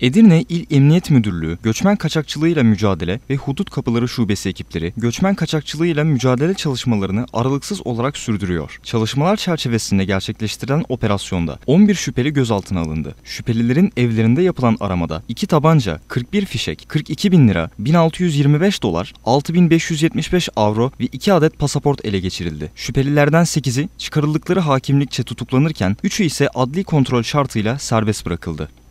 Edirne İl Emniyet Müdürlüğü, Göçmen Kaçakçılığıyla Mücadele ve Hudut Kapıları Şubesi ekipleri, göçmen kaçakçılığıyla mücadele çalışmalarını aralıksız olarak sürdürüyor. Çalışmalar çerçevesinde gerçekleştirilen operasyonda 11 şüpheli gözaltına alındı. Şüphelilerin evlerinde yapılan aramada 2 tabanca, 41 fişek, 42 bin lira, 1625 dolar, 6575 avro ve 2 adet pasaport ele geçirildi. Şüphelilerden 8'i çıkarıldıkları hakimlikçe tutuklanırken 3'ü ise adli kontrol şartıyla serbest bırakıldı.